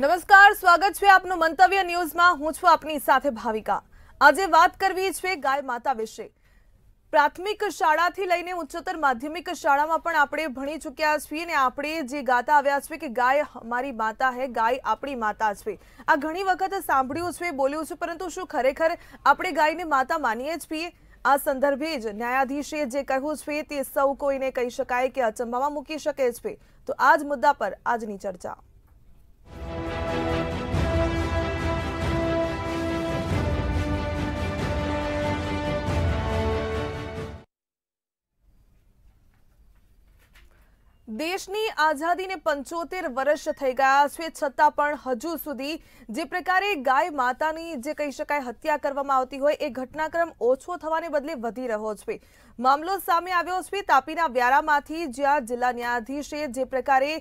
નમસ્કાર સ્વાગત છે આપનું મંતવ્ય ન્યૂઝમાં હું છું આપની સાથે ભાવિકા આજે વાત કરવી છે ગાય માતા વિશે પ્રાથમિક શાળાથી લઈને ઉચ્ચતર માધ્યમિક શાળામાં પણ આપણે ભણી ચૂક્યા છીએ અને આપણે જે ગાતા આવ્યા છે કે ગાય અમારી માતા હે ગાય આપણી માતા છે આ ઘણી વખત સાંભળ્યું છે બોલ્યું છે પરંતુ શું ખરેખર આપણે ગાયને માતા માનીએ જ છીએ આ સંદર્ભે જ ન્યાયાધીશે જે કહ્યું છે તે સૌ કોઈને કહી શકાય કે અચંબામાં મૂકી શકે છે તો આ જ મુદ્દા પર આજની ચર્ચા દેશની આઝાદીને પંચોતેર વર્ષ થઈ ગયા છે છતાં પણ હજુ સુધી જે પ્રકારે ગાય માતાની જે કહી શકાય હત્યા કરવામાં આવતી હોય એ ઘટનાક્રમ ઓછો થવાને બદલે વધી રહ્યો છે મામલો સામે આવ્યો છે તાપીના વ્યારામાંથી જ્યાં જિલ્લા ન્યાયાધીશે જે પ્રકારે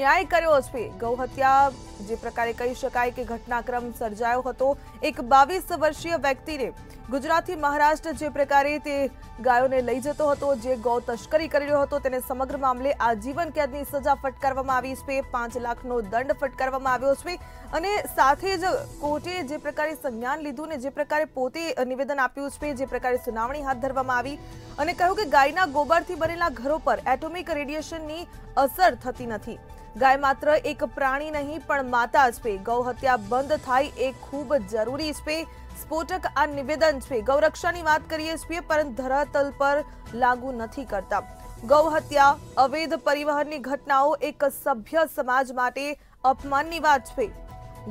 ન્યાય કર્યો છે ગૌહત્યા જે પ્રકારે કહી શકાય કે ઘટનાક્રમ સર્જાયો હતો એક બાવીસ વર્ષીય વ્યક્તિને ગુજરાતથી મહારાષ્ટ્ર જે પ્રકારે તે ગાયોને લઈ જતો હતો જે ગૌ તસ્કરી કરી રહ્યો હતો તેને સમગ્ર મામલે આજીવન વન કેદની સજા ફટકારવામાં આવી છે 5 લાખ નો દંડ ફટકારવામાં આવ્યો છે અને સાથે જ કોર્ટે જે પ્રકારની સંજ્ઞાન લીધું ને જે પ્રકારે પોતે નિવેદન આપ્યું છે જે પ્રકારની સુનાવણી હાથ ધરવામાં આવી અને કહ્યું કે ગાયના ગોબરથી ભરેલા ઘરો પર એટોમિક રેડિયેશનની અસર થતી નથી ગાય માત્ર એક પ્રાણી નહીં પણ માતા છે તેના પર ગૌહત્યા બંધ થઈ એક ખૂબ જરૂરી છે સ્પોટક અરજી છે ગૌરક્ષાની વાત કરીએ છીએ પરંતુ ધરાતલ પર લાગુ નથી કરતા ગૌહત્યા અવેદ પરિવહનની ઘટનાઓ એક સભ્ય સમાજ માટે અપમાનની વાત છે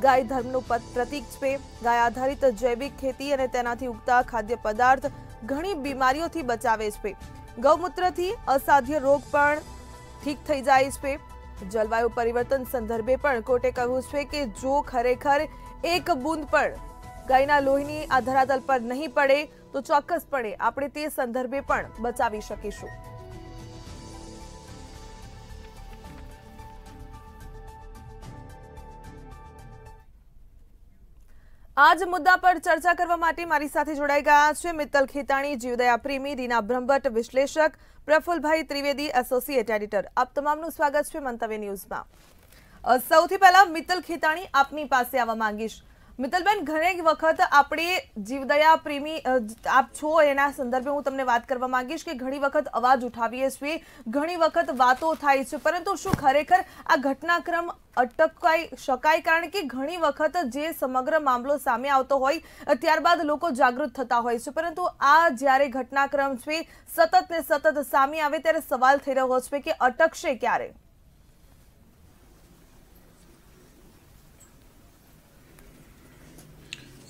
ગાય ધર્મનો પત પ્રતીક છે ગાય આધારિત જૈવિક ખેતી અને તેનાથી ઉગતા ખાદ્ય પદાર્થ ઘણી બીમારીઓથી બચાવે છે ગૌમૂત્રથી અસાધ્ય રોગ પણ ઠીક થઈ જાય છે જળવાયુ પરિવર્તન સંદર્ભે પણ કોટે કહ્યું છે કે જો ખરેખર એક બુંદ પણ ગાયના લોહીની આધારતલ પર નહીં પડે તો ચોક્કસ પડે આપણે તે સંદર્ભે પણ બચાવી શકીશું આજ મુદ્દા પર ચર્ચા કરવા માટે મારી સાથે જોડાઈ ગયા છે મિત્તલ ખેતાણી જીવદયા પ્રેમી રીના બ્રહ્મભટ્ટ વિશ્લેષક પ્રફુલભાઈ ત્રિવેદી એસોસિએટ એડિટર આપ તમામનું સ્વાગત છે મંતવ્ય ન્યૂઝમાં સૌથી પહેલા મિત્તલ ખેતાણી આપની પાસે આવવા માંગીશ મિત્તલબેન ઘણે વખત આપણે જીવદયા પ્રેમી આપ છો એના સંદર્ભે હું તમને વાત કરવા માંગીશ કે ઘણી વખત અવાજ ઉઠાવીએ છીએ ઘણી વખત વાતો થાય છે પરંતુ શું ખરેખર આ ઘટનાક્રમ અટકાઈ શકાય કારણ કે ઘણી વખત જે સમગ્ર મામલો સામે આવતો હોય ત્યારબાદ લોકો જાગૃત થતા હોય છે પરંતુ આ જ્યારે ઘટનાક્રમ છે સતત ને સતત સામે આવે ત્યારે સવાલ થઈ રહ્યો છે કે અટકશે ક્યારે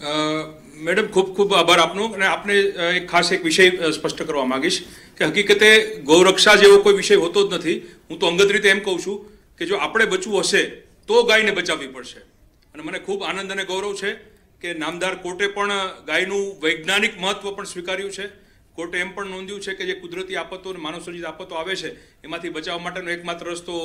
મેડમ ખૂબ ખૂબ આભાર આપનો અને આપને એક ખાસ એક વિષય સ્પષ્ટ કરવા માંગીશ કે હકીકતે ગૌરક્ષા જેવો કોઈ વિષય હોતો જ નથી હું તો અંગત રીતે એમ કહું છું કે જો આપણે બચવું હશે તો ગાયને બચાવવી પડશે અને મને ખૂબ આનંદ અને ગૌરવ છે કે નામદાર કોર્ટે પણ ગાયનું વૈજ્ઞાનિક મહત્વ પણ સ્વીકાર્યું છે કોર્ટે એમ પણ નોંધ્યું છે કે જે કુદરતી આપતો અને માનવસર્જિત આપતો આવે છે એમાંથી બચાવવા માટેનો એકમાત્ર રસ્તો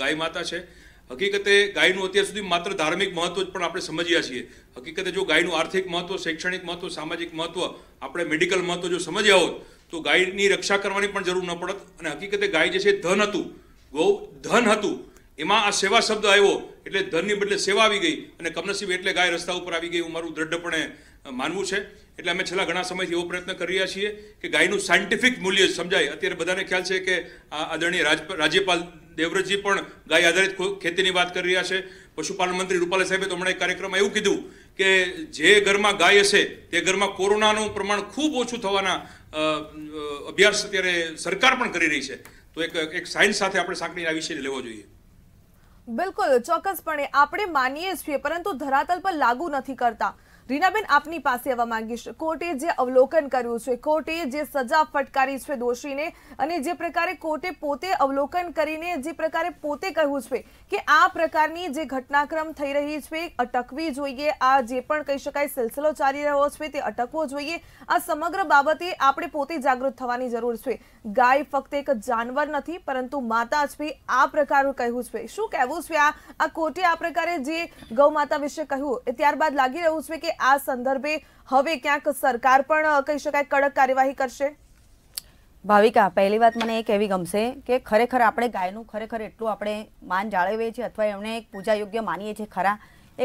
ગાય માતા છે હકીકતે ગાયનું અત્યાર સુધી માત્ર ધાર્મિક મહત્વ જ પણ આપણે સમજ્યા છીએ હકીકતે જો ગાયનું આર્થિક મહત્વ શૈક્ષણિક મહત્વ સામાજિક મહત્વ આપણે મેડિકલ મહત્વ જો સમજ્યા હોત તો ગાયની રક્ષા કરવાની પણ જરૂર ન પડત અને હકીકતે ગાય જે છે ધન હતું ગૌ ધન હતું એમાં આ સેવા શબ્દ આવ્યો એટલે ધનની બદલે સેવા આવી ગઈ અને કમનસીબ એટલે ગાય રસ્તા ઉપર આવી ગઈ એવું મારું દ્રઢપણે માનવું છે એટલે અમે છેલ્લા ઘણા સમયથી એવો પ્રયત્ન કરી રહ્યા છીએ કે ગાયનું સાયન્ટિફિક મૂલ્ય સમજાય અત્યારે બધાને ખ્યાલ છે કે આ આદરણીય રાજ્યપાલ દેવવ્રતજી પણ ગાય આધારિત ખેતીની વાત કરી રહ્યા છે પશુપાલન મંત્રી રૂપાલા સાહેબે તો હમણાં એક કાર્યક્રમમાં એવું કીધું કે જે ઘરમાં ગાય હશે તે ઘરમાં કોરોનાનું પ્રમાણ ખૂબ ઓછું થવાના અભ્યાસ અત્યારે સરકાર પણ કરી રહી છે તો એક એક સાયન્સ સાથે આપણે સાંકળીને આ વિષયને લેવો જોઈએ બિલકુલ ચોક્કસપણે આપણે માનીએ છીએ પરંતુ ધરાતલ પર લાગુ નથી કરતા રીનાબેન આપની પાસે આવવા માંગીશ કોર્ટે જે અવલોકન કર્યું છે કોર્ટે જે સજા ફટકારી છે દોષીને અને જે પ્રકારે કોર્ટે પોતે અવલોકન કરીને જે પ્રકારે પોતે કહ્યું છે કે આ પ્રકારની જે ઘટનાક્રમ થઈ રહી છે અટકવી જોઈએ આ જે પણ કહી શકાય સિલસિલો ચાલી રહ્યો છે તે અટકવો જોઈએ આ સમગ્ર બાબતે આપણે પોતે જાગૃત થવાની જરૂર છે ગાય ફક્ત એક જાનવર નથી પરંતુ માતા છે આ પ્રકારનું કહ્યું છે શું કહેવું છે આ કોર્ટે આ પ્રકારે જે ગૌ માતા વિશે કહ્યું ત્યારબાદ લાગી રહ્યું છે કે આ સંદર્ભે હવે ક્યાંક સરકાર પણ કહી શકાય કડક કાર્યવાહી કરશે ભાવિકા પહેલી વાત મને એક એવી ગમશે કે ખરેખર આપણે ગાયનું ખરેખર એટલું આપણે માન જાળવીએ છીએ અથવા એમને એક પૂજા યોગ્ય માનીએ છીએ ખરા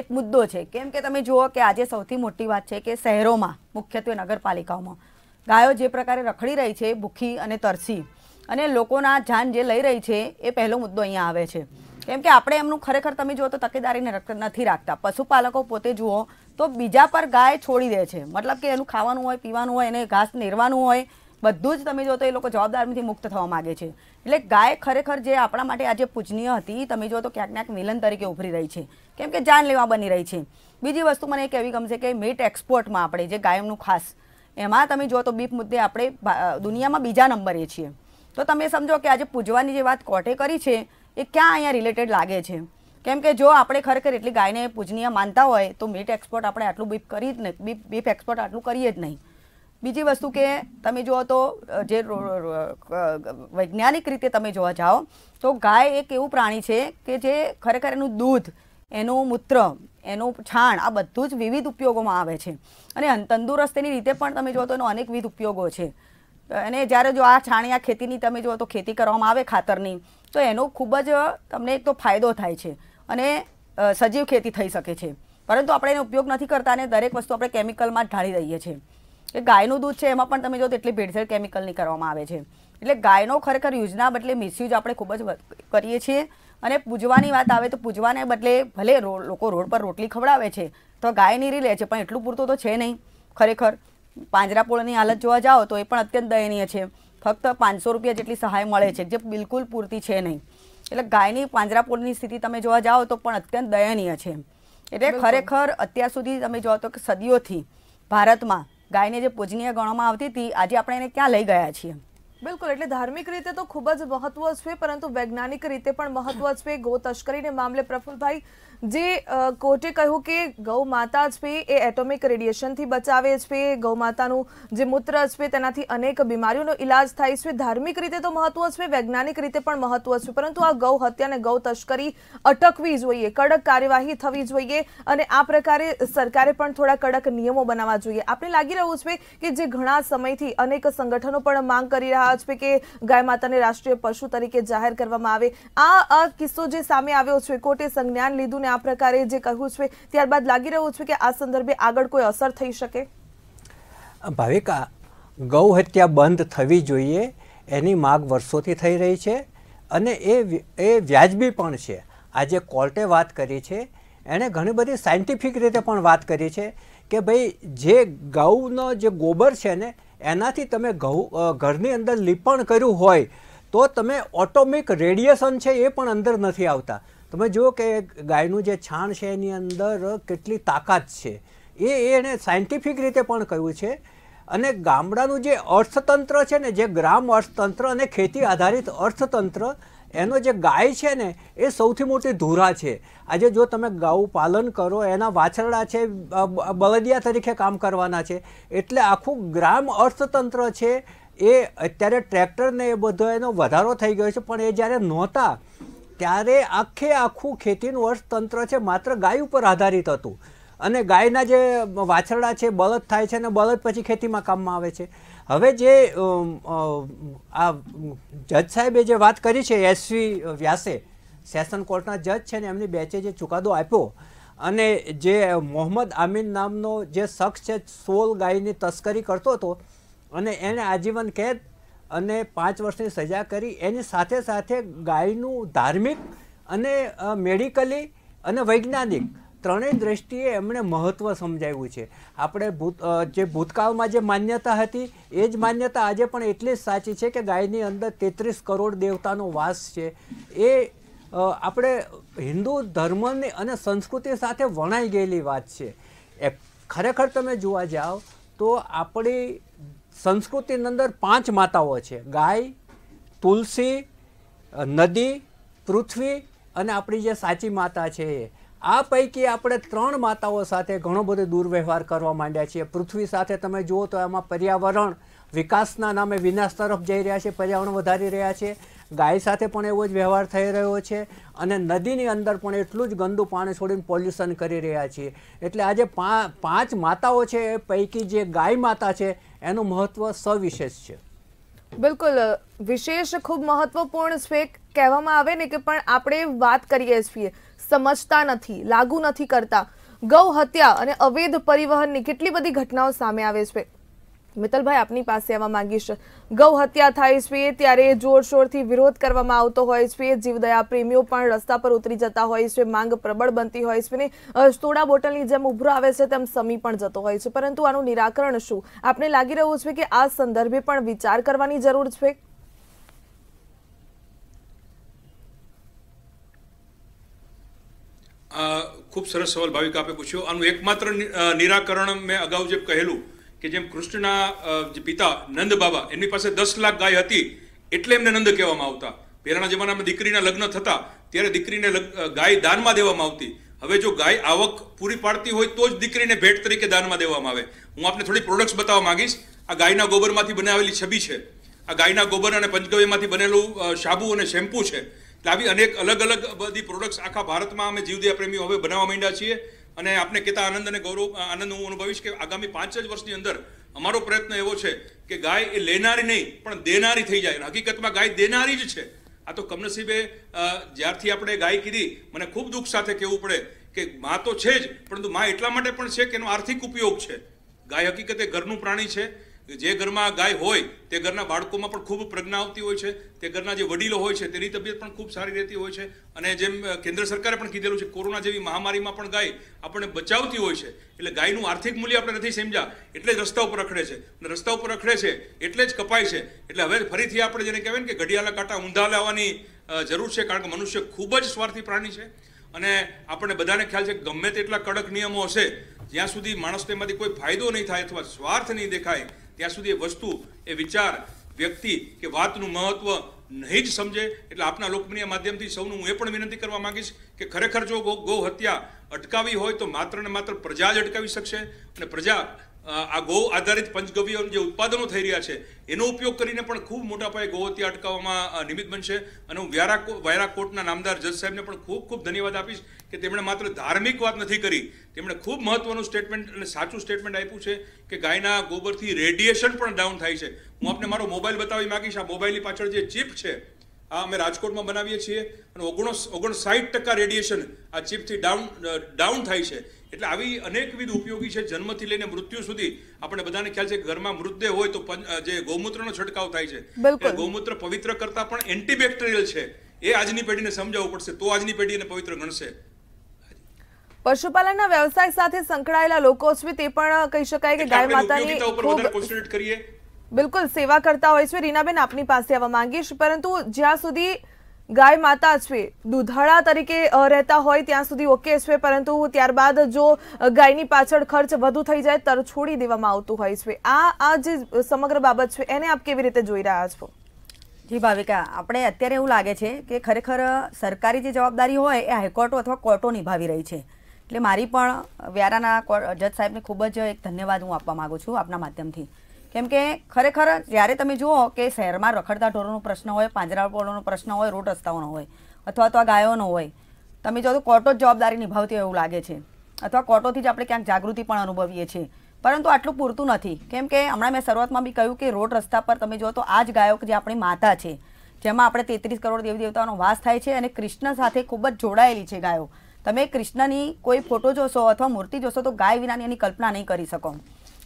એક મુદ્દો છે કેમ કે તમે જુઓ કે આજે સૌથી મોટી વાત છે કે શહેરોમાં મુખ્યત્વે નગરપાલિકાઓમાં ગાયો જે પ્રકારે રખડી રહી છે ભૂખી અને તરસી અને લોકોના જાન જે લઈ રહી છે એ પહેલો મુદ્દો અહીંયા આવે છે કેમ કે આપણે એમનું ખરેખર તમે જુઓ તો તકેદારીને નથી રાખતા પશુપાલકો પોતે જુઓ તો બીજા પર ગાય છોડી દે છે મતલબ કે એનું ખાવાનું હોય પીવાનું હોય એને ઘાસ નેરવાનું હોય બધું જ તમે જો તો એ લોકો જવાબદારીથી મુક્ત થવા માગે છે એટલે ગાય ખરેખર જે આપણા માટે આજે પૂજનીય હતી તમે જો તો ક્યાંક ક્યાંક મિલન તરીકે ઉભરી રહી છે કેમ કે જાનલેવા બની રહી છે બીજી વસ્તુ મને એક એવી ગમશે કે મીટ એક્સપોર્ટમાં આપણે જે ગાયનું ખાસ એમાં તમે જો તો બીફ મુદ્દે આપણે દુનિયામાં બીજા નંબરે છીએ તો તમે સમજો કે આજે પૂજવાની જે વાત કોર્ટે કરી છે એ ક્યાં અહીંયા રિલેટેડ લાગે છે કેમ કે જો આપણે ખરેખર એટલી ગાયને પૂજનીય માનતા હોય તો મીટ એક્સપોર્ટ આપણે આટલું બીફ કરી જ નહીં બીફ બીફ એક્સપોર્ટ આટલું કરીએ જ નહીં બીજી વસ્તુ કે તમે જુઓ તો જે વૈજ્ઞાનિક રીતે તમે જોવા જાઓ તો ગાય એક એવું પ્રાણી છે કે જે ખરેખર એનું દૂધ એનું મૂત્ર એનું છાણ આ બધું જ વિવિધ ઉપયોગોમાં આવે છે અને તંદુરસ્તીની રીતે પણ તમે જુઓ તો એનો અનેકવિધ ઉપયોગો છે અને જ્યારે જો આ છાણિયા ખેતીની તમે જુઓ તો ખેતી કરવામાં આવે ખાતરની તો એનો ખૂબ જ તમને એક તો ફાયદો થાય છે અને સજીવ ખેતી થઈ શકે છે પરંતુ આપણે એનો ઉપયોગ નથી કરતા અને દરેક વસ્તુ આપણે કેમિકલમાં જ ઢાળી દઈએ છીએ કે ગાયનું દૂધ છે એમાં પણ તમે જો તેટલી ભેળસેળ કેમિકલની કરવામાં આવે છે એટલે ગાયનો ખરેખર યુઝના બદલે મિસયુઝ આપણે ખૂબ જ કરીએ છીએ અને પૂજવાની વાત આવે તો પૂજવાને બદલે ભલે લોકો રોડ પર રોટલી ખવડાવે છે તો ગાય નીરી લે છે પણ એટલું પૂરતું તો છે નહીં ખરેખર પાંજરાપોળની હાલત જોવા જાઓ તો એ પણ અત્યંત દયનીય છે ફક્ત પાંચસો રૂપિયા જેટલી સહાય મળે છે જે બિલકુલ પૂરતી છે નહીં એટલે ગાયની પાંજરાપોળની સ્થિતિ તમે જોવા જાઓ તો પણ અત્યંત દયનીય છે એટલે ખરેખર અત્યાર સુધી તમે જોવા તો કે સદીઓથી ભારતમાં ગાયને જે પૂજનીય ગણવામાં આવતી હતી આજે આપણે એને ક્યાં લઈ ગયા છીએ બિલકુલ એટલે ધાર્મિક રીતે તો ખૂબ જ મહત્વ છે પરંતુ વૈજ્ઞાનિક રીતે પણ મહત્વ છે ગો તસ્કરીને મામલે પ્રફુલભાઈ જે કોર્ટે કહ્યું કે ગૌ માતા જ પે એ એટોમિક રેડિયેશનથી બચાવે છે પે ગૌ માતાનું જે મૂત્ર છે તેનાથી અનેક બીમારીઓનો ઇલાજ થાય છે ધાર્મિક રીતે તો મહત્વ છે વૈજ્ઞાનિક રીતે પણ મહત્વ છે પરંતુ આ ગૌ હત્યા અને ગૌ તસ્કરી અટકવી જોઈએ કડક કાર્યવાહી થવી જોઈએ અને આ પ્રકારે સરકારે પણ થોડા કડક નિયમો બનાવવા જોઈએ આપણે લાગી રહ્યું છે કે જે ઘણા સમયથી અનેક સંગઠનો પણ માંગ કરી રહ્યા છે કે ગાય માતાને રાષ્ટ્રીય પશુ તરીકે જાહેર કરવામાં આવે આ કિસ્સો જે સામે આવ્યો છે કોર્ટે સંજ્ઞાન લીધું અને આ પ્રકારે જે કહ્યું છે ત્યારબાદ લાગી રહ્યું છે કે આ સંદર્ભે આગળ કોઈ અસર થઈ શકે ભાવિકા ગૌ હત્યા બંધ થવી જોઈએ એની માગ વર્ષોથી થઈ રહી છે અને એ એ વ્યાજબી પણ છે આજે કોર્ટે વાત કરી છે એણે ઘણી બધી સાયન્ટિફિક રીતે પણ વાત કરી છે કે ભાઈ જે ગૌનો જે ગોબર છે ને એનાથી તમે ઘઉં ઘરની અંદર લીપણ કર્યું હોય તો તમે ઓટોમિક રેડિયેશન છે એ પણ અંદર નથી આવતા તમે જુઓ કે ગાયનું જે છાણ છે એની અંદર કેટલી તાકાત છે એ એણે સાયન્ટિફિક રીતે પણ કહ્યું છે અને ગામડાનું જે અર્થતંત્ર છે ને જે ગ્રામ અર્થતંત્ર અને ખેતી આધારિત અર્થતંત્ર એનો જે ગાય છે ને એ સૌથી મોટી ધૂરા છે આજે જો તમે ગાઉ પાલન કરો એના વાછરડા છે બળદિયા તરીકે કામ કરવાના છે એટલે આખું ગ્રામ અર્થતંત્ર છે એ અત્યારે ટ્રેક્ટરને એ બધો એનો વધારો થઈ ગયો છે પણ એ જ્યારે નહોતા ત્યારે આખે આખું ખેતીનું અર્થતંત્ર છે માત્ર ગાય ઉપર આધારિત હતું અને ગાયના જે વાછરડા છે બળદ થાય છે અને બળદ પછી ખેતીમાં કામમાં આવે છે હવે જે આ જજ સાહેબે જે વાત કરી છે એસવી વ્યાસે સેશન કોર્ટના જજ છે ને એમની બેચે જે ચુકાદો આપ્યો અને જે મોહમ્મદ આમીન નામનો જે શખ્સ છે સોલ ગાયની તસ્કરી કરતો હતો અને એને આજીવન કેદ અને પાંચ વર્ષની સજા કરી એની સાથે સાથે ગાયનું ધાર્મિક અને મેડિકલી અને વૈજ્ઞાનિક ત્રણેય દ્રષ્ટિએ એમણે મહત્ત્વ સમજાવ્યું છે આપણે ભૂત જે ભૂતકાળમાં જે માન્યતા હતી એ જ માન્યતા આજે પણ એટલી જ સાચી છે કે ગાયની અંદર તેત્રીસ કરોડ દેવતાનો વાસ છે એ આપણે હિન્દુ ધર્મની અને સંસ્કૃતિ સાથે વણાઈ ગયેલી વાત છે એ ખરેખર તમે જોવા જાઓ તો આપણી સંસ્કૃતિની અંદર પાંચ માતાઓ છે ગાય તુલસી નદી પૃથ્વી અને આપણી જે સાચી માતા છે આ પૈકી આપણે ત્રણ માતાઓ સાથે ઘણો બધો દુર્વ્યવહાર કરવા માંડ્યા છીએ પૃથ્વી સાથે તમે જુઓ તો એમાં પર્યાવરણ વિકાસના નામે વિનાશ તરફ જઈ રહ્યા છે પર્યાવરણ વધારી રહ્યા છે ગાય સાથે પણ એવો જ વ્યવહાર થઈ રહ્યો છે અને નદીની અંદર પણ એટલું જ ગંદુ પાણી છોડીને પોલ્યુશન કરી રહ્યા છીએ એટલે આજે પાંચ માતાઓ છે એ પૈકી જે ગાય માતા છે એનું મહત્ત્વ સવિશેષ છે બિલકુલ વિશેષ ખૂબ મહત્વપૂર્ણ છે કહેવામાં આવે ને કે પણ આપણે વાત કરીએ છીએ સમજતા નથી લાગુ નથી કરતા ગૌ હત્યા અને અવૈધ પરિવહનની કેટલી બધી ઘટનાઓ સામે આવે છે મિત્તલભાઈ આપની પાસે આવવા માંગીશ ગૌ હત્યા થાય છે ત્યારે જોરશોરથી વિરોધ કરવામાં આવતો હોય છે જીવદયા પ્રેમીઓ પણ રસ્તા પર ઉતરી જતા હોય છે માંગ પ્રબળ બનતી હોય છે ને બોટલની જેમ ઉભરો આવે છે તેમ સમી પણ જતો હોય છે પરંતુ આનું નિરાકરણ શું આપને લાગી રહ્યું છે કે આ સંદર્ભે પણ વિચાર કરવાની જરૂર છે ખૂબ સરસ સવાલ ભાવિક આપે પૂછ્યો આનું એકમાત્ર નિરાકરણ મેં અગાઉ જે કહેલું કે જેમ કૃષ્ણના જે પિતા નંદ બાબા એમની પાસે દસ લાખ ગાય હતી એટલે એમને નંદ કહેવામાં આવતા પહેલાના જમાનામાં દીકરીના લગ્ન થતા ત્યારે દીકરીને ગાય દાનમાં દેવામાં આવતી હવે જો ગાય આવક પૂરી પાડતી હોય તો જ દીકરીને ભેટ તરીકે દાનમાં દેવામાં આવે હું આપને થોડી પ્રોડક્ટ્સ બતાવવા માંગીશ આ ગાયના ગોબરમાંથી બનાવેલી છબી છે આ ગાયના ગોબર અને પંચગવ્યમાંથી બનેલું સાબુ અને શેમ્પુ છે એટલે આવી અનેક અલગ અલગ બધી પ્રોડક્ટ્સ આખા ભારતમાં અમે જીવદયા પ્રેમીઓ હવે બનાવવા માંડ્યા છીએ અને આપને કહેતા આનંદ અને ગૌરવ આનંદ હું અનુભવીશ કે આગામી પાંચ જ વર્ષની અંદર અમારો પ્રયત્ન એવો છે કે ગાય એ લેનારી નહીં પણ દેનારી થઈ જાય હકીકતમાં ગાય દેનારી જ છે આ તો કમનસીબે જ્યારથી આપણે ગાય કીધી મને ખૂબ દુઃખ સાથે કહેવું પડે કે મા તો છે જ પરંતુ મા એટલા માટે પણ છે કે એનો આર્થિક ઉપયોગ છે ગાય હકીકતે ઘરનું પ્રાણી છે જે ઘરમાં ગાય હોય તે ઘરના બાળકોમાં પણ ખૂબ પ્રજ્ઞા આવતી હોય છે તે ઘરના જે વડીલો હોય છે તેની તબિયત પણ ખૂબ સારી રહેતી હોય છે અને જેમ કેન્દ્ર સરકારે પણ કીધેલું છે કોરોના જેવી મહામારીમાં પણ ગાય આપણને બચાવતી હોય છે એટલે ગાયનું આર્થિક મૂલ્ય આપણે નથી સમજ્યા એટલે જ રસ્તા ઉપર રખડે છે અને રસ્તા ઉપર રખડે છે એટલે જ કપાય છે એટલે હવે ફરીથી આપણે જેને કહેવાય ને કે ઘડિયાળના કાંટા ઊંધા લાવવાની જરૂર છે કારણ કે મનુષ્ય ખૂબ જ સ્વાર્થી પ્રાણી છે અને આપણને બધાને ખ્યાલ છે ગમે તેટલા કડક નિયમો હશે જ્યાં સુધી માણસને એમાંથી કોઈ ફાયદો નહીં થાય અથવા સ્વાર્થ નહીં દેખાય ત્યાં સુધી એ વસ્તુ એ વિચાર વ્યક્તિ કે વાતનું મહત્વ નહીં જ સમજે એટલે આપના લોકમનીય માધ્યમથી સૌનું હું એ પણ વિનંતી કરવા માંગીશ કે ખરેખર જો ગૌ ગૌ હત્યા અટકાવી હોય તો માત્ર ને માત્ર પ્રજા જ અટકાવી શકશે અને પ્રજા આ ગૌ આધારિત પંચગવ્ય જે ઉત્પાદનો થઈ રહ્યા છે એનો ઉપયોગ કરીને પણ ખૂબ મોટા પાયે ગૌહત્યા અટકાવવામાં નિમિત્ત બનશે અને હું વ્યારા વાયરા નામદાર જજ સાહેબને પણ ખૂબ ખૂબ ધન્યવાદ આપીશ કે તેમણે માત્ર ધાર્મિક વાત નથી કરી તેમણે ખૂબ મહત્વનું સ્ટેટમેન્ટ અને સાચું સ્ટેટમેન્ટ આપ્યું છે કે ગાયના ગોબરથી રેડિયેશન પણ ડાઉન થાય છે હું આપને મારો મોબાઈલ બતાવી માગીશ આ મોબાઈલની પાછળ જે ચિપ છે આ અમે રાજકોટમાં બનાવીએ છીએ અને ઓગણસ ઓગણસાઠ ટકા રેડિયેશન આ ચિપથી ડાઉન ડાઉન થાય છે એટલે આવી અનેકવિધ ઉપયોગી છે જન્મથી લઈને મૃત્યુ સુધી આપણે બધાને ખ્યાલ છે કે ઘરમાં મૃતદેહ હોય તો જે ગૌમૂત્રનો છંટકાવ થાય છે ગૌમૂત્ર પવિત્ર કરતા પણ એન્ટીબેક્ટેરિયલ છે એ આજની પેઢીને સમજાવવું પડશે તો આજની પેઢીને પવિત્ર ગણશે પશુપાલનના વ્યવસાય સાથે સંકળાયેલા લોકો છે તે પણ કહી શકાય કે ગાય માતાની ખૂબ કોન્સન્ટ્રેટ કરીએ બિલકુલ સેવા કરતા હોય છે રીનાબેન આપની પાસે આવવા માંગીશ પરંતુ જ્યાં સુધી ગાય માતા છે દુધાળા તરીકે રહેતા હોય ત્યાં સુધી ઓકે છે પરંતુ ત્યારબાદ જો ગાયની પાછળ ખર્ચ વધુ થઈ જાય તર છોડી દેવામાં આવતું હોય છે આ આ જે સમગ્ર બાબત છે એને આપ કેવી રીતે જોઈ રહ્યા છો જી ભાવિકા આપણે અત્યારે એવું લાગે છે કે ખરેખર સરકારી જે જવાબદારી હોય એ હાઈકોર્ટો અથવા કોર્ટો નિભાવી રહી છે એટલે મારી પણ વ્યારાના જજ સાહેબને ખૂબ જ એક ધન્યવાદ હું આપવા માગું છું આપના માધ્યમથી કેમકે ખરેખર જ્યારે તમે જુઓ કે શહેરમાં રખડતા ઢોરોનો પ્રશ્ન હોય પાંજરાપોળોનો પ્રશ્ન હોય રોડ રસ્તાઓનો હોય અથવા તો આ ગાયોનો હોય તમે જો તો કોર્ટો જ જવાબદારી નિભાવતી હોય એવું લાગે છે અથવા કોર્ટોથી જ આપણે ક્યાંક જાગૃતિ પણ અનુભવીએ છીએ પરંતુ આટલું પૂરતું નથી કેમ કે હમણાં મેં શરૂઆતમાં બી કહ્યું કે રોડ રસ્તા પર તમે જો તો આ જ ગાયો જે આપણી માતા છે જેમાં આપણે તેત્રીસ કરોડ દેવી દેવતાનો વાસ થાય છે અને કૃષ્ણ સાથે ખૂબ જ જોડાયેલી છે ગાયો તમે કૃષ્ણની કોઈ ફોટો જોશો અથવા મૂર્તિ જોશો તો ગાય વિનાની એની કલ્પના નહીં કરી શકો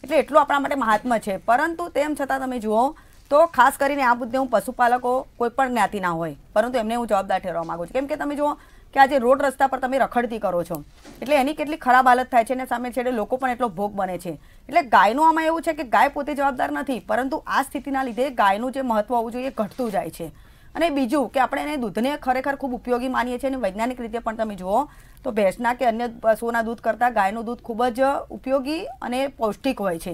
એટલે એટલું આપણા માટે મહાત્મ છે પરંતુ તેમ છતાં તમે જુઓ તો ખાસ કરીને આ મુદ્દે હું પશુપાલકો કોઈ પણ જ્ઞાતિના હોય પરંતુ એમને હું જવાબદાર ઠેરવા માગું છું કેમ કે તમે જુઓ કે આજે રોડ રસ્તા પર તમે રખડતી કરો છો એટલે એની કેટલી ખરાબ હાલત થાય છે અને સામે છેડે લોકો પણ એટલો ભોગ બને છે એટલે ગાયનું આમાં એવું છે કે ગાય પોતે જવાબદાર નથી પરંતુ આ સ્થિતિના લીધે ગાયનું જે મહત્ત્વ હોવું જોઈએ ઘટતું જાય છે અને બીજું કે આપણે એને દૂધને ખરેખર ખૂબ ઉપયોગી માનીએ છીએ અને વૈજ્ઞાનિક રીતે પણ તમે જુઓ તો ભેંસના કે અન્ય પશુઓના દૂધ કરતાં ગાયનું દૂધ ખૂબ જ ઉપયોગી અને પૌષ્ટિક હોય છે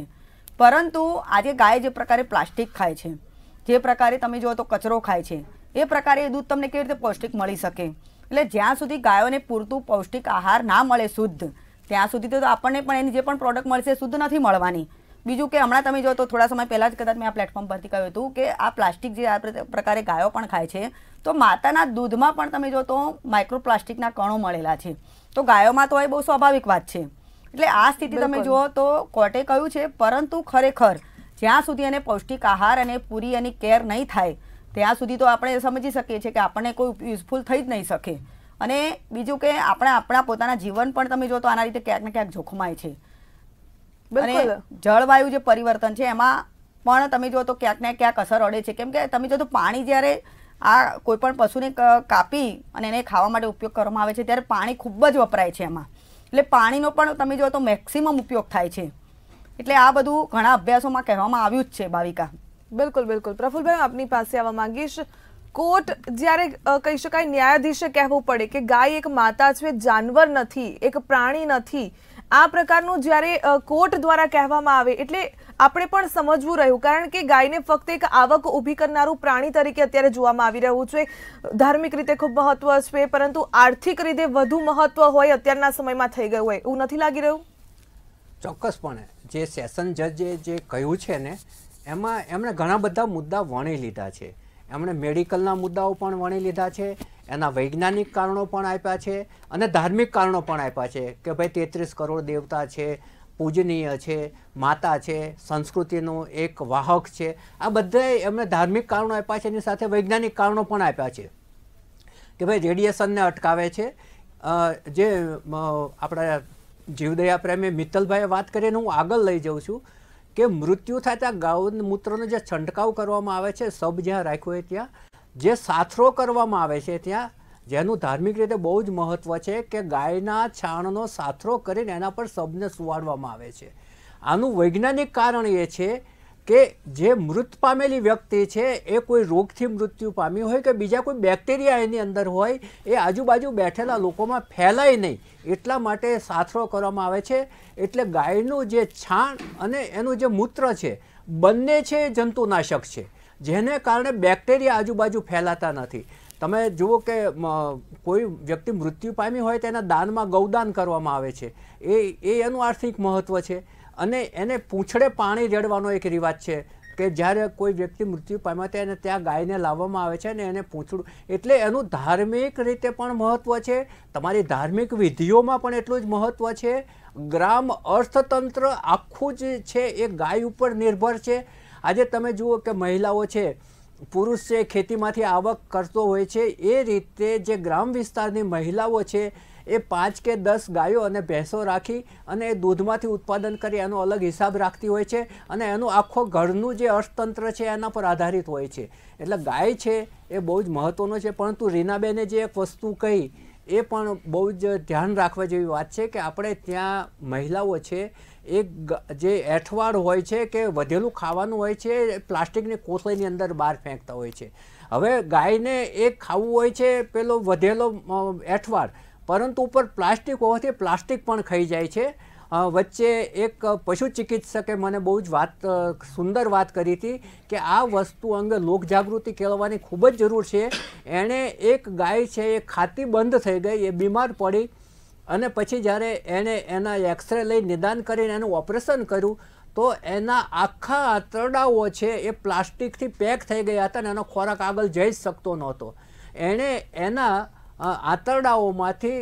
પરંતુ આજે ગાય જે પ્રકારે પ્લાસ્ટિક ખાય છે જે પ્રકારે તમે જુઓ તો કચરો ખાય છે એ પ્રકારે એ દૂધ તમને કેવી રીતે પૌષ્ટિક મળી શકે એટલે જ્યાં સુધી ગાયોને પૂરતું પૌષ્ટિક આહાર ના મળે શુદ્ધ ત્યાં સુધી તો આપણને પણ એની જે પણ પ્રોડક્ટ મળશે શુદ્ધ નથી મળવાની બીજું કે હમણાં તમે જો તો થોડા સમય પહેલાં જ કદાચ મેં આ પ્લેટફોર્મ પરથી કહ્યું હતું કે આ પ્લાસ્ટિક જે આ પ્રકારે ગાયો પણ ખાય છે તો માતાના દૂધમાં પણ તમે જો તો માઇક્રો પ્લાસ્ટિકના કણો મળેલા છે તો ગાયોમાં તો એ બહુ સ્વાભાવિક વાત છે એટલે આ સ્થિતિ તમે જુઓ તો કોર્ટે કહ્યું છે પરંતુ ખરેખર જ્યાં સુધી એને પૌષ્ટિક આહાર અને પૂરી એની કેર નહીં થાય ત્યાં સુધી તો આપણે સમજી શકીએ છીએ કે આપણને કોઈ યુઝફુલ થઈ જ નહીં શકે અને બીજું કે આપણા આપણા પોતાના જીવન પણ તમે જો તો આના રીતે ક્યાંક ને ક્યાંક જોખમાય છે અને જળવાયુ જે પરિવર્તન છે એમાં પણ તમે જો તો ક્યાંક ને ક્યાંક અસર અડે છે કેમ કે તમે જો તો પાણી જ્યારે આ કોઈપણ પશુને કાપી અને એને ખાવા માટે ઉપયોગ કરવામાં આવે છે ત્યારે પાણી ખૂબ જ વપરાય છે એમાં એટલે પાણીનો પણ તમે જો તો મેક્સિમમ ઉપયોગ થાય છે એટલે આ બધું ઘણા અભ્યાસોમાં કહેવામાં આવ્યું જ છે ભાવિકા બિલકુલ બિલકુલ પ્રફુલભાઈ આપની પાસે આવવા માંગીશ કોર્ટ જ્યારે કહી શકાય ન્યાયાધીશે કહેવું પડે કે ગાય એક માતા છે જાનવર નથી એક પ્રાણી નથી આ પ્રકારનું જ્યારે કોર્ટ દ્વારા કહેવામાં આવે એટલે આપણે પણ સમજવું રહ્યું કારણ કે ગાયને ફક્ત એક આવક ઊભી કરનારું પ્રાણી તરીકે અત્યારે જોવામાં આવી રહ્યું છે ધાર્મિક રીતે ખૂબ મહત્વ છે પરંતુ આર્થિક રીતે વધુ મહત્વ હોય અત્યારના સમયમાં થઈ ગયું હોય એવું નથી લાગી રહ્યું ચોક્કસપણે જે સેશન જજે જે કહ્યું છે ને એમાં એમણે ઘણા બધા મુદ્દા વણી લીધા છે એમણે મેડિકલના મુદ્દાઓ પણ વણી લીધા છે એના વૈજ્ઞાનિક કારણો પણ આપ્યા છે અને ધાર્મિક કારણો પણ આપ્યા છે કે ભાઈ તેત્રીસ કરોડ દેવતા છે પૂજનીય છે માતા છે સંસ્કૃતિનો એક વાહક છે આ બધા એમણે ધાર્મિક કારણો આપ્યા છે એની સાથે વૈજ્ઞાનિક કારણો પણ આપ્યા છે કે ભાઈ રેડિયેશનને અટકાવે છે જે આપણા જીવદયા પ્રેમી મિત્તલભાઈએ વાત કરીને હું આગળ લઈ જાઉં છું કે મૃત્યુ થતાં ગાઉન મૂત્રનો જે છંટકાવ કરવામાં આવે છે સબ જ્યાં રાખ્યો હોય ત્યાં જે સાથરો કરવામાં આવે છે ત્યાં જેનું ધાર્મિક રીતે બહુ જ મહત્ત્વ છે કે ગાયના છાણનો સાથરો કરીને એના પર શબને સુવાડવામાં આવે છે આનું વૈજ્ઞાનિક કારણ એ છે કે જે મૃત પામેલી વ્યક્તિ છે એ કોઈ રોગથી મૃત્યુ પામી હોય કે બીજા કોઈ બેક્ટેરિયા એની અંદર હોય એ આજુબાજુ બેઠેલા લોકોમાં ફેલાય નહીં એટલા માટે સાથરો કરવામાં આવે છે એટલે ગાયનું જે છાણ અને એનું જે મૂત્ર છે બંને છે જંતુનાશક છે જેને કારણે બેક્ટેરિયા આજુબાજુ ફેલાતા નથી તમે જુઓ કે કોઈ વ્યક્તિ મૃત્યુ પામી હોય તેના દાનમાં ગૌદાન કરવામાં આવે છે એ એ એનું આર્થિક મહત્ત્વ છે અને એને પૂંછડે પાણી રેડવાનો એક રિવાજ છે કે જ્યારે કોઈ વ્યક્તિ મૃત્યુ પામ્યા ત્યારે ત્યાં ગાયને લાવવામાં આવે છે અને એને પૂંછડું એટલે એનું ધાર્મિક રીતે પણ મહત્ત્વ છે તમારી ધાર્મિક વિધિઓમાં પણ એટલું જ મહત્ત્વ છે ગ્રામ અર્થતંત્ર આખું જ છે એ ગાય ઉપર નિર્ભર છે આજે તમે જુઓ કે મહિલાઓ છે પુરુષ છે ખેતીમાંથી આવક કરતો હોય છે એ રીતે જે ગ્રામ વિસ્તારની મહિલાઓ છે એ પાંચ કે દસ ગાયો અને ભેંસો રાખી અને એ દૂધમાંથી ઉત્પાદન કરી એનો અલગ હિસાબ રાખતી હોય છે અને એનું આખો ઘરનું જે અર્થતંત્ર છે એના પર આધારિત હોય છે એટલે ગાય છે એ બહુ જ મહત્ત્વનો છે પરંતુ રીનાબેને જે એક વસ્તુ કહી એ પણ બહુ જ ધ્યાન રાખવા જેવી વાત છે કે આપણે ત્યાં મહિલાઓ છે એક જે એઠવાડ હોય છે કે વધેલું ખાવાનું હોય છે પ્લાસ્ટિકની કોથળીની અંદર બહાર ફેંકતા હોય છે હવે ગાયને એ ખાવું હોય છે પેલો વધેલો એઠવાડ પરંતુ ઉપર પ્લાસ્ટિક હોવાથી પ્લાસ્ટિક પણ ખાઈ જાય છે વચ્ચે એક પશુ ચિકિત્સકે મને બહુ જ વાત સુંદર વાત કરી હતી કે આ વસ્તુ અંગે લોકજાગૃતિ કેળવવાની ખૂબ જ જરૂર છે એણે એક ગાય છે એ ખાતી બંધ થઈ ગઈ એ બીમાર પડી અને પછી જ્યારે એણે એના એક્સરે લઈ નિદાન કરીને એનું ઓપરેશન કર્યું તો એના આખા આંતરડાઓ છે એ પ્લાસ્ટિકથી પેક થઈ ગયા હતા અને એનો ખોરાક આગળ જઈ જ શકતો નહોતો એણે એના આંતરડાઓમાંથી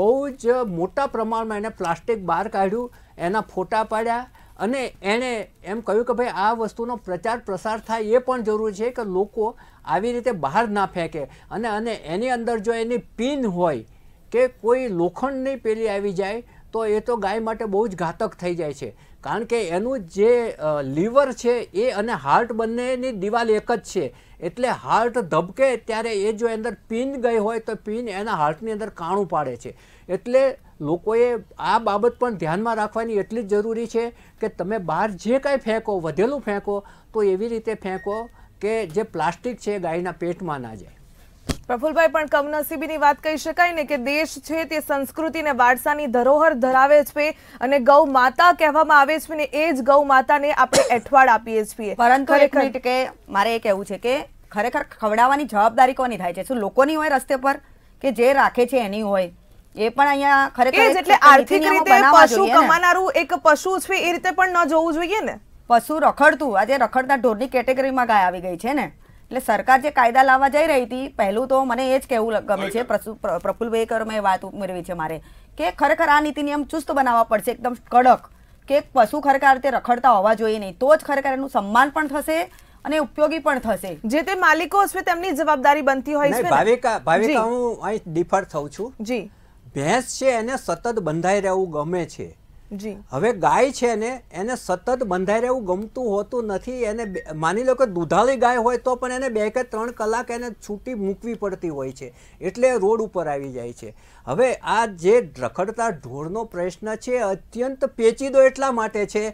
બહુ જ મોટા પ્રમાણમાં એણે પ્લાસ્ટિક બહાર કાઢ્યું એના ફોટા પાડ્યા અને એણે એમ કહ્યું કે ભાઈ આ વસ્તુનો પ્રચાર પ્રસાર થાય એ પણ જરૂરી છે કે લોકો આવી રીતે બહાર ના ફેંકે અને અને એની અંદર જો એની પિન હોય કે કોઈ લોખંડની પેલી આવી જાય તો એ તો ગાય માટે બહુ જ ઘાતક થઈ જાય છે કારણ કે એનું જે લીવર છે એ અને હાર્ટ બંનેની દિવાલ એક જ છે એટલે હાર્ટ ધબકે ત્યારે એ જો અંદર પીન ગઈ હોય તો પીન એના હાર્ટની અંદર કાણું પાડે છે એટલે લોકોએ આ બાબત પણ ધ્યાનમાં રાખવાની એટલી જ જરૂરી છે કે તમે બહાર જે કાંઈ ફેંકો વધેલું ફેંકો તો એવી રીતે ફેંકો કે જે પ્લાસ્ટિક છે ગાયના પેટમાં ના જાય પ્રફુલભાઈ પણ કમનસીબીની વાત કહી શકાય ને કે દેશ છે તે સંસ્કૃતિ ને વારસાની ધરોહર ધરાવે છે અને ગૌ માતા કહેવામાં આવે છે ને એ જ ગૌ માતાને આપણે એઠવાડ આપીએ છીએ પરંતુ કે મારે એ કહેવું છે કે ખરેખર ખવડાવવાની જવાબદારી કોની થાય છે શું લોકોની હોય રસ્તે પર કે જે રાખે છે એની હોય એ પણ અહીંયા ખરેખર એટલે આર્થિક રીતે પશુ કમાનારું એક પશુ છે એ રીતે પણ ન જોવું જોઈએ ને પશુ રખડતું આજે રખડતા ઢોરની કેટેગરીમાં ગાય આવી ગઈ છે ને એટલે સરકાર જે કાયદા લાવવા જઈ રહી હતી પહેલું તો મને એ જ કહેવું ગમે છે પ્રફુલભાઈ કરો વાત ઉમેરવી છે મારે કે ખરેખર આ નીતિ નિયમ ચુસ્ત બનાવવા પડશે એકદમ કડક કે પશુ ખરેખર તે રખડતા હોવા જોઈએ નહીં તો જ ખરેખર એનું સન્માન પણ થશે અને ઉપયોગી પણ થશે જે તે માલિકો હશે તેમની જવાબદારી બનતી હોય છે ભાવિકા ભાવિકા હું અહીં ડિફર થઉં છું જી ભેંસ છે એને સતત બંધાઈ રહેવું ગમે છે હવે ગાય છે ને એને સતત બંધાઈ રહેવું ગમતું હોતું નથી એને માની લો કે દૂધાળી ગાય હોય તો પણ એને બે કે ત્રણ કલાક એને છૂટી મૂકવી પડતી હોય છે એટલે રોડ ઉપર આવી જાય છે હવે આ જે રખડતા ઢોરનો પ્રશ્ન છે અત્યંત પેચીદો એટલા માટે છે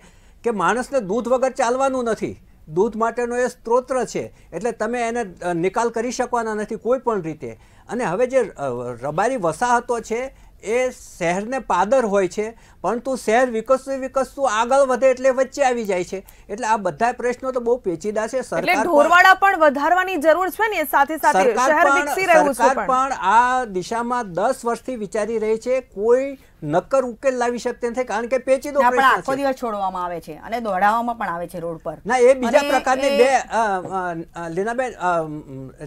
કે માણસને દૂધ વગર ચાલવાનું નથી દૂધ માટેનો એ સ્ત્રોત છે એટલે તમે એને નિકાલ કરી શકવાના નથી કોઈ પણ રીતે અને હવે જે રબારી વસાહતો છે એ શહેરને પાદર હોય છે પરંતુ શહેર વિકસતું વિકસતું આગળ વધે એટલે વચ્ચે આવી જાય છે એટલે આ બધા પ્રશ્નો તો બહુ પેચીદા છે આ દિશામાં 10 વર્ષથી વિચારી રહી છે કોઈ નક્કર ઉકેલ લાવી શકતી નથી કારણ કે પેચીદો આખો દિવસ છોડવામાં આવે છે અને દોડાવવામાં પણ આવે છે રોડ પર ના એ બીજા પ્રકારની બે લીનાબેન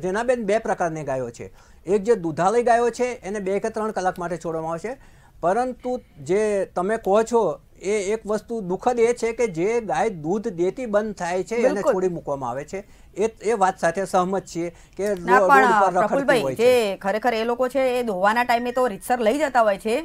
લીનાબેન બે પ્રકારની ગાયો છે એક જે દુધાળી ગાયો છે એને બે કે ત્રણ કલાક માટે છોડવામાં આવશે પરંતુ જે તમે કહો છો એ એક વસ્તુ દુઃખદ એ છે કે જે ગાય દૂધ દેતી બંધ થાય છે એને છોડી મૂકવામાં આવે છે એ એ વાત સાથે સહમત છીએ કે જે ખરેખર એ લોકો છે એ ધોવાના ટાઈમે તો રીતસર લઈ જતા હોય છે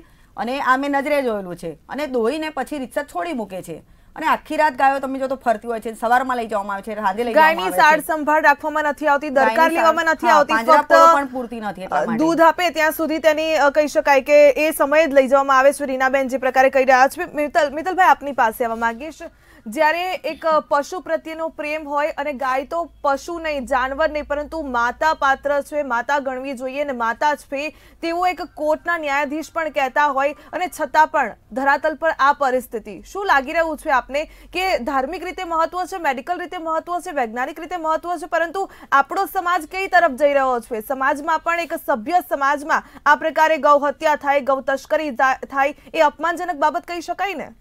અને આ મેં નજરે જોયેલું છે અને દોઈને પછી રીતસર છોડી મૂકે છે અને આખી રાત ગાયો તમે જો તો ફરતી હોય છે સવારમાં લઈ જવામાં આવે છે સાંજે લઈ ગાયની સાર સંભાળ રાખવામાં નથી આવતી દરકાર લેવામાં નથી આવતી ફક્ત પણ પૂરતી નથી દૂધ આપે ત્યાં સુધી તેની કહી શકાય કે એ સમયે જ લઈ જવામાં આવે છે રીનાબેન જે પ્રકારે કહી રહ્યા છે મિતલ મિતલભાઈ આપની પાસે આવવા માંગીશ જ્યારે એક પશુ પ્રત્યેનો પ્રેમ હોય અને ગાય તો પશુ નહીં જાનવર નહીં પરંતુ માતા પાત્ર છે માતા ગણવી જોઈએ અને માતા જ છે તેવું એક કોર્ટના ન્યાયાધીશ પણ કહેતા હોય અને છતાં પણ ધરાતલ પર આ પરિસ્થિતિ શું લાગી રહ્યું છે આપને કે ધાર્મિક રીતે મહત્વ છે મેડિકલ રીતે મહત્વ છે વૈજ્ઞાનિક રીતે મહત્વ છે પરંતુ આપણો સમાજ કઈ તરફ જઈ રહ્યો છે સમાજમાં પણ એક સભ્ય સમાજમાં આ પ્રકારે ગૌ હત્યા થાય ગૌ તસ્કરી થાય એ અપમાનજનક બાબત કહી શકાય ને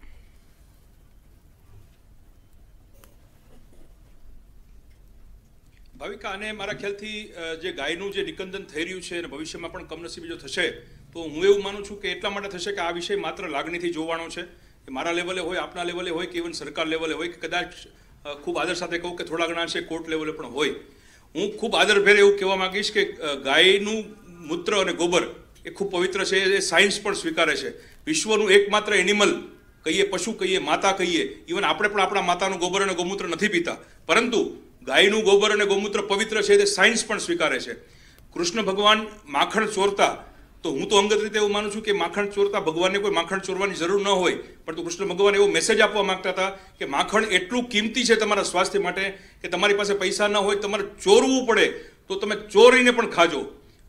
ભાવિકા અને મારા ખ્યાલથી જે ગાયનું જે નિકંદન થઈ રહ્યું છે અને ભવિષ્યમાં પણ કમનસીબ જો થશે તો હું એવું માનું છું કે એટલા માટે થશે કે આ વિષય માત્ર લાગણીથી જોવાનો છે કે મારા લેવલે હોય આપના લેવલે હોય કે ઇવન સરકાર લેવલે હોય કે કદાચ ખૂબ આદર સાથે કહું કે થોડા ઘણા છે કોર્ટ લેવલે પણ હોય હું ખૂબ આદરભેર એવું કહેવા માગીશ કે ગાયનું મૂત્ર અને ગોબર એ ખૂબ પવિત્ર છે એ સાયન્સ પણ સ્વીકારે છે વિશ્વનું એકમાત્ર એનિમલ કહીએ પશુ કહીએ માતા કહીએ ઇવન આપણે પણ આપણા માતાનું ગોબર અને ગૌમૂત્ર નથી પીતા પરંતુ ગાયનું ગોબર અને ગૌમૂત્ર પવિત્ર છે તે સાયન્સ પણ સ્વીકારે છે કૃષ્ણ ભગવાન માખણ ચોરતા તો હું તો અંગત રીતે એવું માનું છું કે માખણ ચોરતા ભગવાનને કોઈ માખણ ચોરવાની જરૂર ન હોય પરંતુ કૃષ્ણ ભગવાન એવો મેસેજ આપવા માંગતા હતા કે માખણ એટલું કિંમતી છે તમારા સ્વાસ્થ્ય માટે કે તમારી પાસે પૈસા ન હોય તમારે ચોરવું પડે તો તમે ચોરીને પણ ખાજો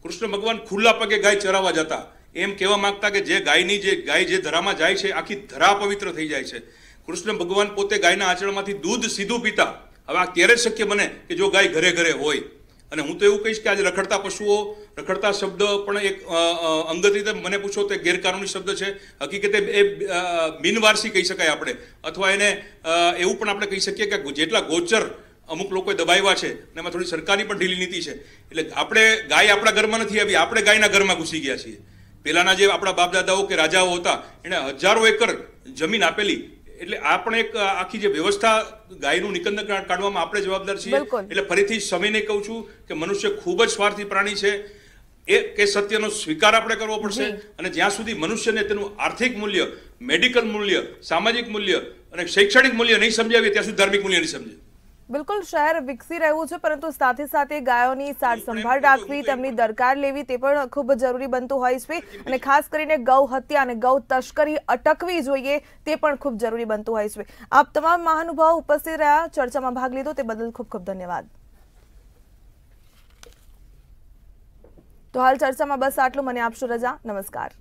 કૃષ્ણ ભગવાન ખુલ્લા પગે ગાય ચરાવવા જતા એમ કહેવા માંગતા કે જે ગાયની જે ગાય જે ધરામાં જાય છે આખી ધરા પવિત્ર થઈ જાય છે કૃષ્ણ ભગવાન પોતે ગાયના આચરણમાંથી દૂધ સીધું પીતા હવે આ ત્યારે શક્ય બને કે જો ગાય ઘરે ઘરે હોય અને હું તો એવું કહીશ કે આજે રખડતા પશુઓ રખડતા શબ્દ પણ એક અંગત રીતે મને પૂછો તે ગેરકાનૂની શબ્દ છે હકીકતે એ બિનવારસી કહી શકાય આપણે અથવા એને એવું પણ આપણે કહી શકીએ કે જેટલા ગોચર અમુક લોકોએ દબાવ્યા છે અને એમાં થોડી સરકારની પણ ઢીલી નીતિ છે એટલે આપણે ગાય આપણા ઘરમાં નથી આવી આપણે ગાયના ઘરમાં ઘૂસી ગયા છીએ પહેલાંના જે આપણા બાપદાદાઓ કે રાજાઓ હતા એણે હજારો એકર જમીન આપેલી એટલે આ પણ એક આખી જે વ્યવસ્થા ગાયનું નિકંદન કાઢવામાં આપણે જવાબદાર છીએ એટલે ફરીથી સમયને કહું છું કે મનુષ્ય ખૂબ જ સ્વાર્થી પ્રાણી છે એ કે સત્યનો સ્વીકાર આપણે કરવો પડશે અને જ્યાં સુધી મનુષ્યને તેનું આર્થિક મૂલ્ય મેડિકલ મૂલ્ય સામાજિક મૂલ્ય અને શૈક્ષણિક મૂલ્ય નહીં સમજાવીએ ત્યાં સુધી ધાર્મિક મૂલ્ય નહીં સમજે બિલકુલ શહેર વિકસી રહ્યું છે પરંતુ સાથે સાથે ગાયોની સાર સંભાળ રાખવી તેમની દરકાર લેવી તે પણ ખૂબ જરૂરી બનતું હોય છે અને ખાસ કરીને ગૌ હત્યા અને ગૌ તસ્કરી અટકવી જોઈએ તે પણ ખૂબ જરૂરી બનતું હોય છે આપ તમામ મહાનુભાવ ઉપસ્થિત રહ્યા ચર્ચામાં ભાગ લીધો તે બદલ ખૂબ ખૂબ ધન્યવાદ તો હાલ ચર્ચામાં બસ આટલું મને આપશો રજા નમસ્કાર